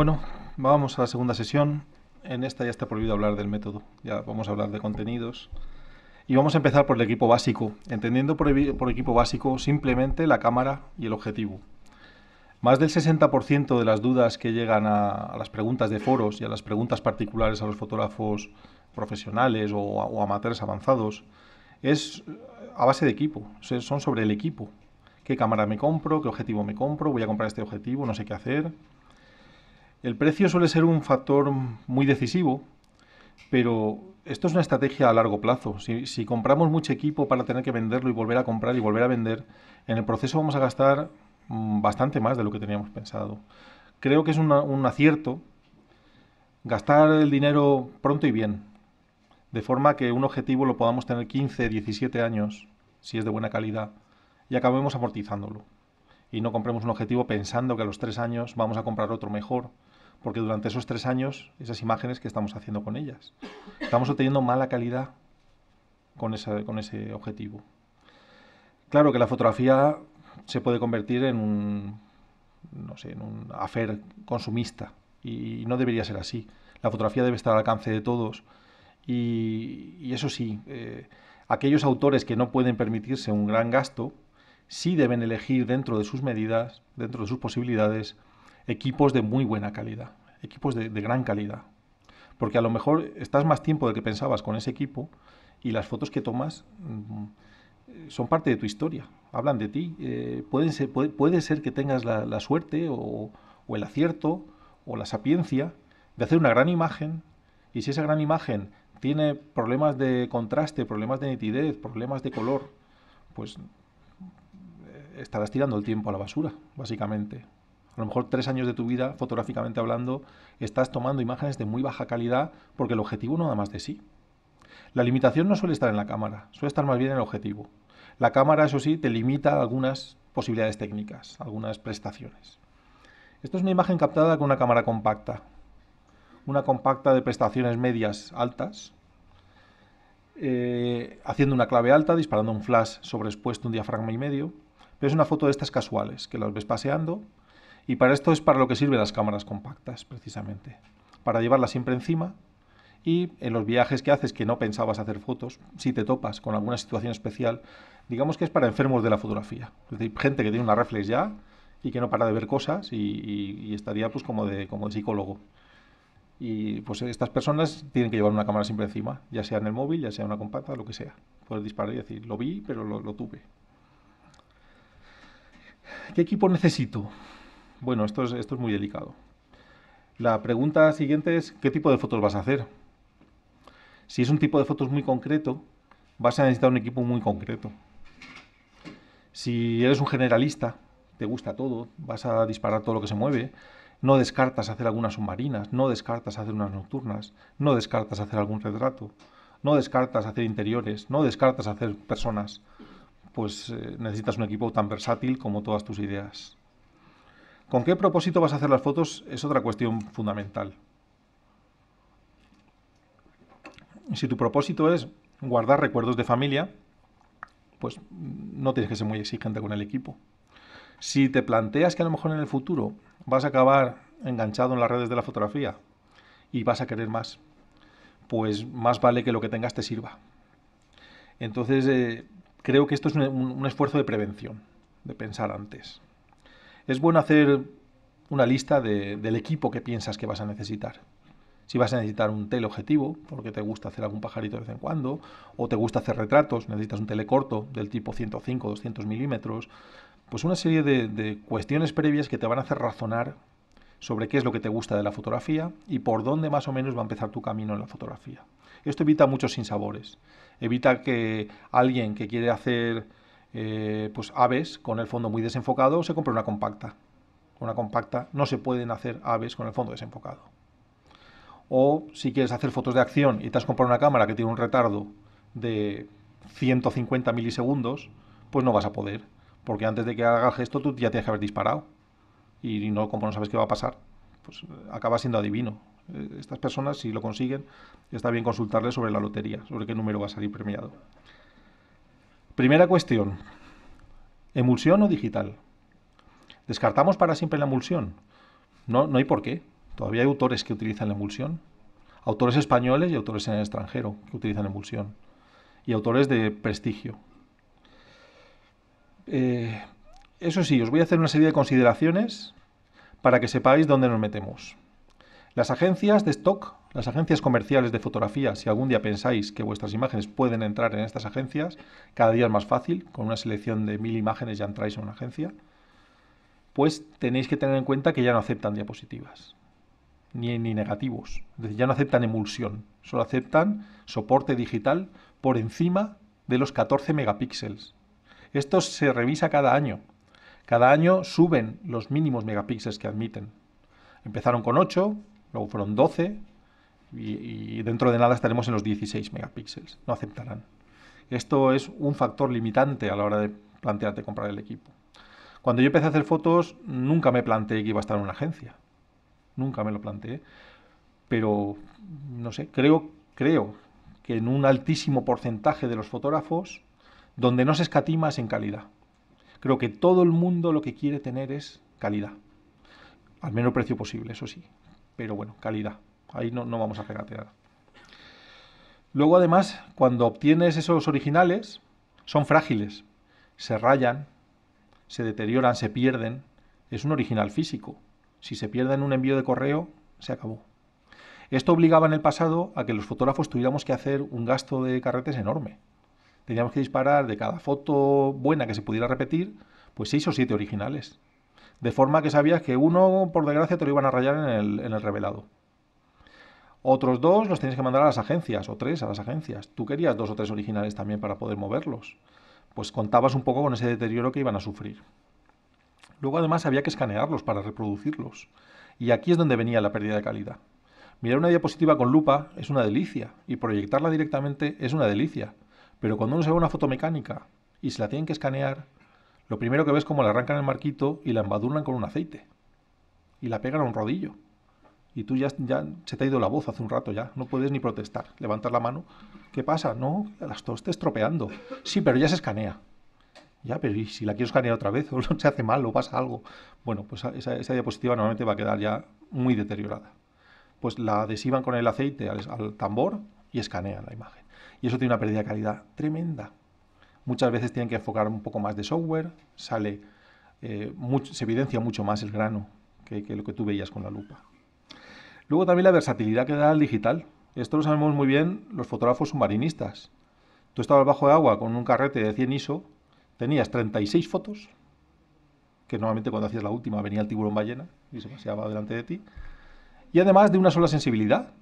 Bueno, vamos a la segunda sesión. En esta ya está prohibido hablar del método, ya vamos a hablar de contenidos. Y vamos a empezar por el equipo básico, entendiendo por, equipo básico simplemente la cámara y el objetivo. Más del 60% de las dudas que llegan a, las preguntas de foros y a las preguntas particulares a los fotógrafos profesionales o, o amateurs avanzados es a base de equipo, son sobre el equipo. ¿Qué cámara me compro? ¿Qué objetivo me compro? ¿Voy a comprar este objetivo? No sé qué hacer. El precio suele ser un factor muy decisivo, pero esto es una estrategia a largo plazo. Si, compramos mucho equipo para tener que venderlo y volver a comprar y volver a vender, en el proceso vamos a gastar mm, bastante más de lo que teníamos pensado. Creo que es un acierto gastar el dinero pronto y bien, de forma que un objetivo lo podamos tener 15, 17 años, si es de buena calidad, y acabemos amortizándolo. Y no compremos un objetivo pensando que a los tres años vamos a comprar otro mejor porque durante esos tres años, esas imágenes que estamos haciendo con ellas, estamos obteniendo mala calidad con, ese objetivo. Claro que la fotografía se puede convertir en un, no en un afer consumista y, no debería ser así. La fotografía debe estar al alcance de todos y, eso sí, eh, aquellos autores que no pueden permitirse un gran gasto, sí deben elegir dentro de sus medidas, dentro de sus posibilidades, equipos de muy buena calidad, equipos de, gran calidad. Porque a lo mejor estás más tiempo del que pensabas con ese equipo y las fotos que tomas mm, son parte de tu historia, hablan de ti. Eh, puede, ser que tengas la, suerte o, o, el acierto o la sapiencia de hacer una gran imagen y si esa gran imagen tiene problemas de contraste, problemas de nitidez, problemas de color, pues eh, estarás tirando el tiempo a la basura, básicamente a lo mejor tres años de tu vida, fotográficamente hablando, estás tomando imágenes de muy baja calidad porque el objetivo no da más de sí. La limitación no suele estar en la cámara, suele estar más bien en el objetivo. La cámara, eso sí, te limita algunas posibilidades técnicas, algunas prestaciones. Esto es una imagen captada con una cámara compacta. Una compacta de prestaciones medias altas, eh, haciendo una clave alta, disparando un flash sobreexpuesto un diafragma y medio. Pero es una foto de estas casuales, que las ves paseando, y para esto es para lo que sirven las cámaras compactas, precisamente. Para llevarlas siempre encima y en los viajes que haces que no pensabas hacer fotos, si te topas con alguna situación especial, digamos que es para enfermos de la fotografía. Es decir, gente que tiene una reflex ya y que no para de ver cosas y, estaría pues como de, como psicólogo. Y pues estas personas tienen que llevar una cámara siempre encima, ya sea en el móvil, ya sea en una compacta, lo que sea. Puedes disparar y decir, lo vi, pero lo tuve. ¿Qué equipo necesito? Bueno, esto es, esto es muy delicado. La pregunta siguiente es, ¿qué tipo de fotos vas a hacer? Si es un tipo de fotos muy concreto, vas a necesitar un equipo muy concreto. Si eres un generalista, te gusta todo, vas a disparar todo lo que se mueve, no descartas hacer algunas submarinas, no descartas hacer unas nocturnas, no descartas hacer algún retrato, no descartas hacer interiores, no descartas hacer personas, pues eh, necesitas un equipo tan versátil como todas tus ideas. ¿Con qué propósito vas a hacer las fotos? Es otra cuestión fundamental. Si tu propósito es guardar recuerdos de familia, pues no tienes que ser muy exigente con el equipo. Si te planteas que a lo mejor en el futuro vas a acabar enganchado en las redes de la fotografía y vas a querer más, pues más vale que lo que tengas te sirva. Entonces, eh, creo que esto es un esfuerzo de prevención, de pensar antes es bueno hacer una lista del equipo que piensas que vas a necesitar. Si vas a necesitar un teleobjetivo, porque te gusta hacer algún pajarito de vez en cuando, o te gusta hacer retratos, necesitas un telecorto del tipo 105, 200 milímetros, pues una serie de, de cuestiones previas que te van a hacer razonar sobre qué es lo que te gusta de la fotografía y por dónde más o menos va a empezar tu camino en la fotografía. Esto evita muchos sinsabores, evita que alguien que quiere hacer eh, pues aves con el fondo muy desenfocado, se compra una compacta. Una compacta no se pueden hacer aves con el fondo desenfocado. O si quieres hacer fotos de acción y te has comprado una cámara que tiene un retardo de 150 milisegundos, pues no vas a poder. Porque antes de que haga el gesto tú ya tienes que haber disparado. Y no, como no sabes qué va a pasar, pues acaba siendo adivino. Eh, estas personas, si lo consiguen, está bien consultarles sobre la lotería, sobre qué número va a salir premiado. Primera cuestión, emulsión o digital. Descartamos para siempre la emulsión. No, no hay por qué. Todavía hay autores que utilizan la emulsión. Autores españoles y autores en el extranjero que utilizan emulsión. Y autores de prestigio. Eh, eso sí, os voy a hacer una serie de consideraciones para que sepáis dónde nos metemos. Las agencias de stock, las agencias comerciales de fotografía, si algún día pensáis que vuestras imágenes pueden entrar en estas agencias, cada día es más fácil, con una selección de mil imágenes ya entráis en una agencia, pues tenéis que tener en cuenta que ya no aceptan diapositivas, ni, ni negativos, es decir, ya no aceptan emulsión, solo aceptan soporte digital por encima de los 14 megapíxeles. Esto se revisa cada año. Cada año suben los mínimos megapíxeles que admiten. Empezaron con 8, Luego fueron 12 y, dentro de nada estaremos en los 16 megapíxeles. No aceptarán. Esto es un factor limitante a la hora de plantearte comprar el equipo. Cuando yo empecé a hacer fotos, nunca me planteé que iba a estar en una agencia. Nunca me lo planteé. Pero, no sé, creo, creo que en un altísimo porcentaje de los fotógrafos, donde no se escatima es en calidad. Creo que todo el mundo lo que quiere tener es calidad. Al menor precio posible, eso sí pero bueno, calidad. Ahí no, no vamos a regatear. Luego, además, cuando obtienes esos originales, son frágiles. Se rayan, se deterioran, se pierden. Es un original físico. Si se pierde en un envío de correo, se acabó. Esto obligaba en el pasado a que los fotógrafos tuviéramos que hacer un gasto de carretes enorme. Teníamos que disparar de cada foto buena que se pudiera repetir, pues seis o siete originales de forma que sabías que uno, por desgracia, te lo iban a rayar en el, revelado. Otros dos los tenías que mandar a las agencias, o tres a las agencias. Tú querías dos o tres originales también para poder moverlos. Pues contabas un poco con ese deterioro que iban a sufrir. Luego además había que escanearlos para reproducirlos. Y aquí es donde venía la pérdida de calidad. Mirar una diapositiva con lupa es una delicia y proyectarla directamente es una delicia. Pero cuando uno se ve una foto mecánica y se la tienen que escanear, lo primero que ves es como le arrancan el marquito y la embadurnan con un aceite. Y la pegan a un rodillo. Y tú ya, ya se te ha ido la voz hace un rato ya. No puedes ni protestar. levantar la mano. ¿Qué pasa? No, la estás estropeando. Sí, pero ya se escanea. Ya, pero ¿y si la quiero escanear otra vez? ¿O se hace mal? ¿O pasa algo? Bueno, pues esa, diapositiva normalmente va a quedar ya muy deteriorada. Pues la adhesivan con el aceite al, al tambor y escanean la imagen. Y eso tiene una pérdida de calidad tremenda. Muchas veces tienen que enfocar un poco más de software, sale, eh, se evidencia mucho más el grano que, lo que tú veías con la lupa. Luego también la versatilidad que da el digital. Esto lo sabemos muy bien los fotógrafos submarinistas. Tú estabas bajo de agua con un carrete de 100 ISO, tenías 36 fotos, que normalmente cuando hacías la última venía el tiburón ballena y se paseaba delante de ti, y además de una sola sensibilidad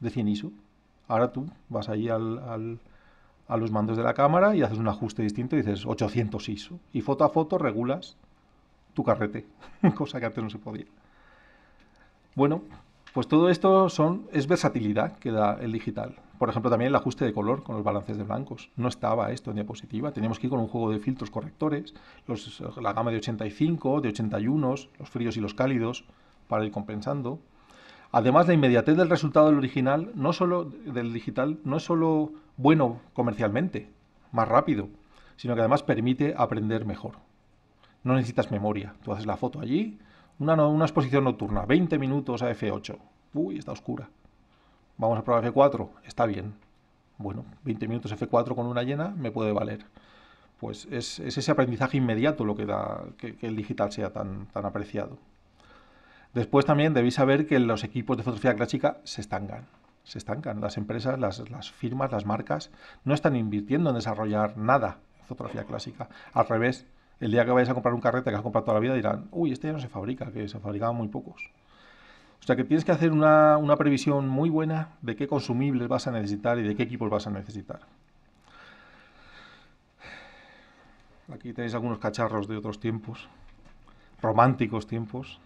de 100 ISO. Ahora tú vas ahí al, a los mandos de la cámara y haces un ajuste distinto y dices 800 ISO. Y foto a foto regulas tu carrete, cosa que antes no se podía. Bueno, pues todo esto son, es versatilidad que da el digital. Por ejemplo, también el ajuste de color con los balances de blancos. No estaba esto en diapositiva. Teníamos que ir con un juego de filtros correctores, la gama de 85, de 81, los fríos y los cálidos, para ir compensando. Además, la inmediatez del resultado del original, no solo del digital, no es solo bueno comercialmente, más rápido, sino que además permite aprender mejor. No necesitas memoria. Tú haces la foto allí, una, exposición nocturna, 20 minutos a F8. Uy, está oscura. Vamos a probar F4, está bien. Bueno, 20 minutos F4 con una llena me puede valer. Pues es, ese aprendizaje inmediato lo que da que, que el digital sea tan, tan apreciado. Después también debéis saber que los equipos de fotografía clásica se estancan. Se estancan. Las empresas, las, firmas, las marcas no están invirtiendo en desarrollar nada en fotografía clásica. Al revés, el día que vais a comprar un carrete que has comprado toda la vida dirán, uy, este ya no se fabrica, que se fabricaban muy pocos. O sea que tienes que hacer una previsión muy buena de qué consumibles vas a necesitar y de qué equipos vas a necesitar. Aquí tenéis algunos cacharros de otros tiempos, románticos tiempos.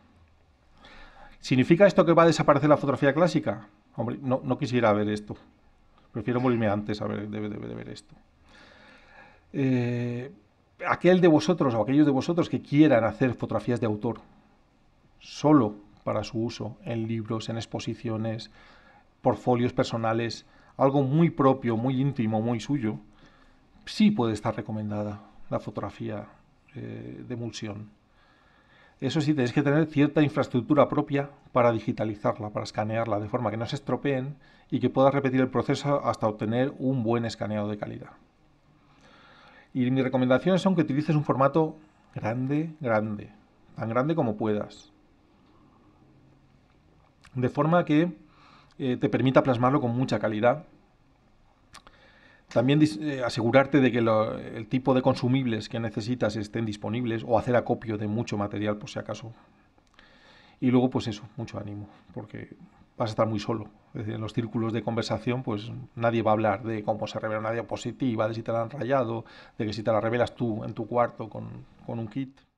¿Significa esto que va a desaparecer la fotografía clásica? Hombre, no, quisiera ver esto. Prefiero morirme antes a ver, de, de ver esto. Eh, aquel de vosotros o aquellos de vosotros que quieran hacer fotografías de autor solo para su uso en libros, en exposiciones, portfolios personales, algo muy propio, muy íntimo, muy suyo, sí puede estar recomendada la fotografía eh, de emulsión. Eso sí, tenéis que tener cierta infraestructura propia para digitalizarla, para escanearla, de forma que no se estropeen y que puedas repetir el proceso hasta obtener un buen escaneado de calidad. Y mi recomendación es que utilices un formato grande, grande, tan grande como puedas. De forma que eh, te permita plasmarlo con mucha calidad también eh, asegurarte de que el tipo de consumibles que necesitas estén disponibles o hacer acopio de mucho material por si acaso. Y luego pues eso, mucho ánimo, porque vas a estar muy solo. en los círculos de conversación pues nadie va a hablar de cómo se revela una diapositiva, de si te la han rayado, de que si te la revelas tú en tu cuarto con, con un kit.